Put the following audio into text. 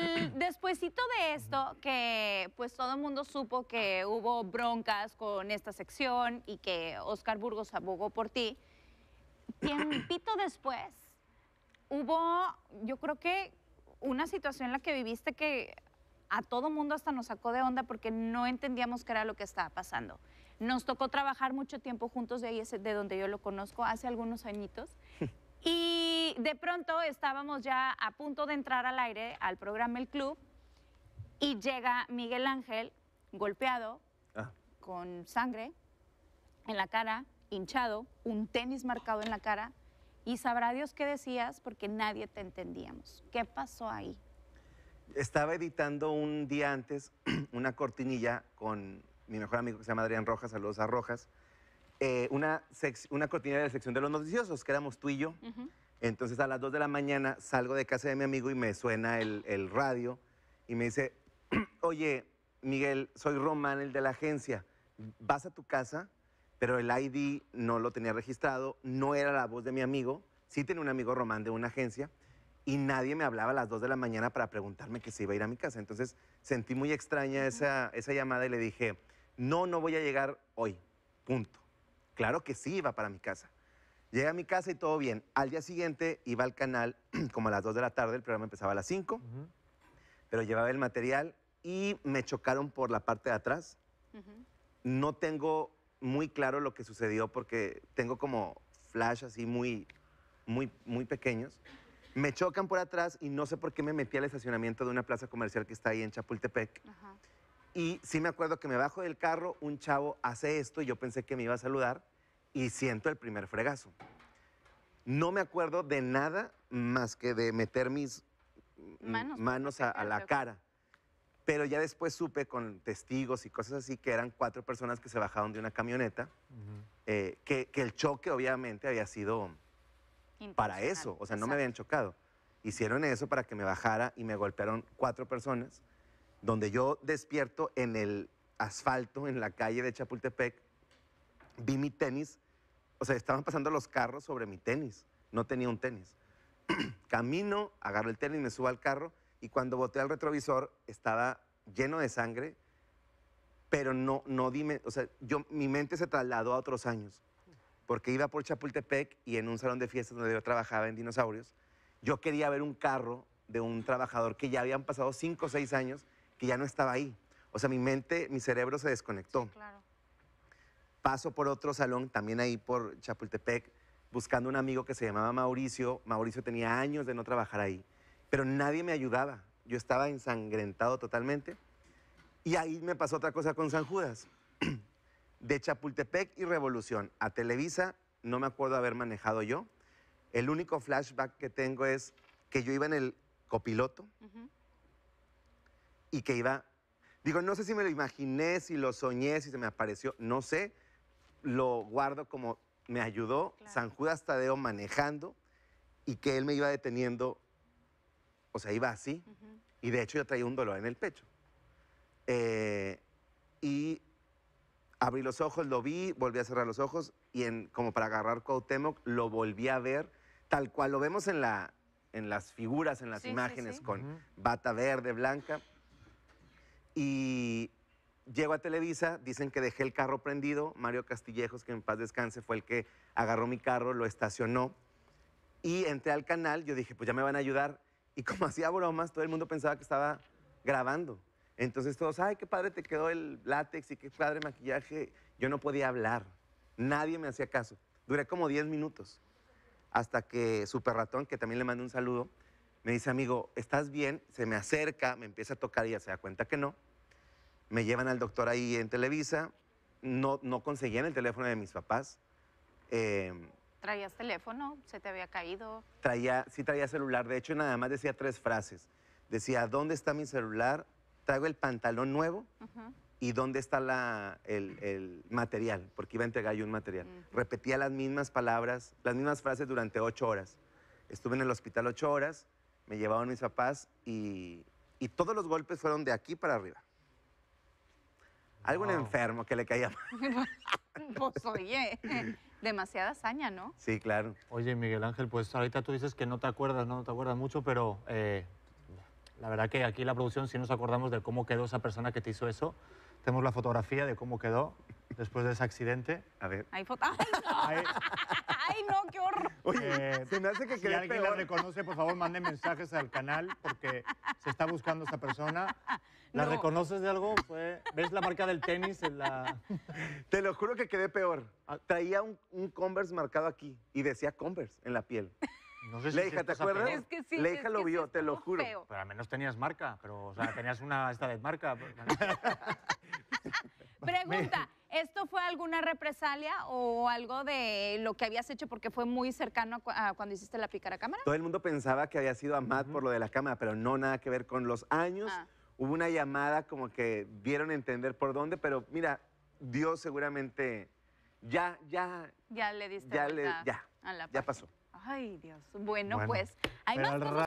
Mm, despuésito de esto, que pues todo el mundo supo que hubo broncas con esta sección y que Oscar Burgos abogó por ti, tiempito después hubo, yo creo que una situación en la que viviste que a todo mundo hasta nos sacó de onda porque no entendíamos qué era lo que estaba pasando. Nos tocó trabajar mucho tiempo juntos, de ahí de donde yo lo conozco, hace algunos añitos. Y de pronto estábamos ya a punto de entrar al aire al programa El Club y llega Miguel Ángel golpeado, ah. con sangre en la cara, hinchado, un tenis marcado en la cara y sabrá Dios qué decías porque nadie te entendíamos. ¿Qué pasó ahí? Estaba editando un día antes una cortinilla con mi mejor amigo que se llama Adrián Rojas, saludos a Rojas. Eh, una, una cortina de la sección de los noticiosos, que éramos tú y yo. Entonces a las 2 de la mañana salgo de casa de mi amigo y me suena el, radio y me dice, oye, Miguel, soy Román, el de la agencia, vas a tu casa, pero el ID no lo tenía registrado, no era la voz de mi amigo, sí tenía un amigo Román de una agencia, y nadie me hablaba a las 2 de la mañana para preguntarme que se iba a ir a mi casa. Entonces sentí muy extraña esa llamada y le dije, no, no voy a llegar hoy, punto. Claro que sí, iba para mi casa. Llegué a mi casa y todo bien. Al día siguiente iba al canal como a las 2 de la tarde, el programa empezaba a las 5, pero llevaba el material y me chocaron por la parte de atrás. No tengo muy claro lo que sucedió porque tengo como flash así muy, muy, muy pequeños. Me chocan por atrás y no sé por qué me metí al estacionamiento de una plaza comercial que está ahí en Chapultepec. Y sí me acuerdo que me bajo del carro, un chavo hace esto y yo pensé que me iba a saludar y siento el primer fregazo. No me acuerdo de nada más que de meter mis manos, a, la cara. Pero ya después supe con testigos y cosas así que eran cuatro personas que se bajaron de una camioneta, eh, que, el choque obviamente había sido para eso, o sea, no me habían chocado. Hicieron eso para que me bajara y me golpearon cuatro personas donde yo despierto en el asfalto, en la calle de Chapultepec, vi mi tenis, o sea, estaban pasando los carros sobre mi tenis, no tenía un tenis. Camino, agarro el tenis, me subo al carro y cuando boté al retrovisor estaba lleno de sangre, pero no, no dime, o sea, yo, mi mente se trasladó a otros años, porque iba por Chapultepec y en un salón de fiestas donde yo trabajaba en dinosaurios, yo quería ver un carro de un trabajador que ya habían pasado cinco o seis años que ya no estaba ahí. O sea, mi mente, mi cerebro se desconectó. claro. Paso por otro salón, también ahí por Chapultepec, buscando un amigo que se llamaba Mauricio. Mauricio tenía años de no trabajar ahí, pero nadie me ayudaba. Yo estaba ensangrentado totalmente. Y ahí me pasó otra cosa con San Judas. De Chapultepec y Revolución a Televisa, no me acuerdo haber manejado yo. El único flashback que tengo es que yo iba en el copiloto y que iba, digo, no sé si me lo imaginé, si lo soñé, si se me apareció, no sé, lo guardo como me ayudó San Judas Tadeo manejando y que él me iba deteniendo, o sea, iba así, y de hecho yo traía un dolor en el pecho. Eh, y abrí los ojos, lo vi, volví a cerrar los ojos y en, como para agarrar Cuauhtémoc lo volví a ver tal cual lo vemos en, la, en las figuras, en las imágenes con bata verde, blanca. Y llego a Televisa, dicen que dejé el carro prendido. Mario Castillejos, que en paz descanse, fue el que agarró mi carro, lo estacionó. Y entré al canal, yo dije, pues ya me van a ayudar. Y como hacía bromas, todo el mundo pensaba que estaba grabando. Entonces todos, ay, qué padre te quedó el látex y qué padre maquillaje. Yo no podía hablar. Nadie me hacía caso. Duré como 10 minutos. Hasta que Super Ratón, que también le mandé un saludo, me dice, amigo, ¿estás bien? Se me acerca, me empieza a tocar y ya se da cuenta que no. Me llevan al doctor ahí en Televisa. No, no conseguían el teléfono de mis papás. Em, ¿Traías teléfono? ¿Se te había caído? Traía, sí traía celular. De hecho, nada más decía tres frases. Decía, ¿dónde está mi celular? Traigo el pantalón nuevo y ¿dónde está la, el, material? Porque iba a entregar yo un material. Repetía las mismas palabras, las mismas frases durante ocho horas. Estuve en el hospital ocho horas, me llevaban mis papás y todos los golpes fueron de aquí para arriba. Algún enfermo que le caía mal. Pues, pues oye, demasiada hazaña, ¿no? Sí, claro. Oye, Miguel Ángel, pues ahorita tú dices que no te acuerdas, no te acuerdas mucho, pero eh, la verdad que aquí la producción sí nos acordamos de cómo quedó esa persona que te hizo eso. Hacemos la fotografía de cómo quedó después de ese accidente. A ver. Hay ¡Ay, no! ¡Ay, no! ¡Qué horror! Oye, eh, me hace que Si alguien la reconoce, por favor, mande mensajes al canal porque se está buscando esta persona. ¿La reconoces de algo? ¿Ves la marca del tenis en la...? Te lo juro que quedé peor. Traía un, Converse marcado aquí y decía Converse en la piel. No sé si Leija, ¿te acuerdas? Es que Leija lo vio, te lo juro. Pero al menos tenías marca, pero o sea, tenías una esta de marca. Pues, Pregunta, ¿esto fue alguna represalia o algo de lo que habías hecho porque fue muy cercano a, cuando hiciste la pícara cámara? Todo el mundo pensaba que había sido a Matt por lo de la cámara, pero no nada que ver con los años. Ah. Hubo una llamada como que vieron a entender por dónde, pero mira, Dios seguramente ya, ya. Ya le diste ya, ya pasó. Ay, Dios. Bueno, pues hay más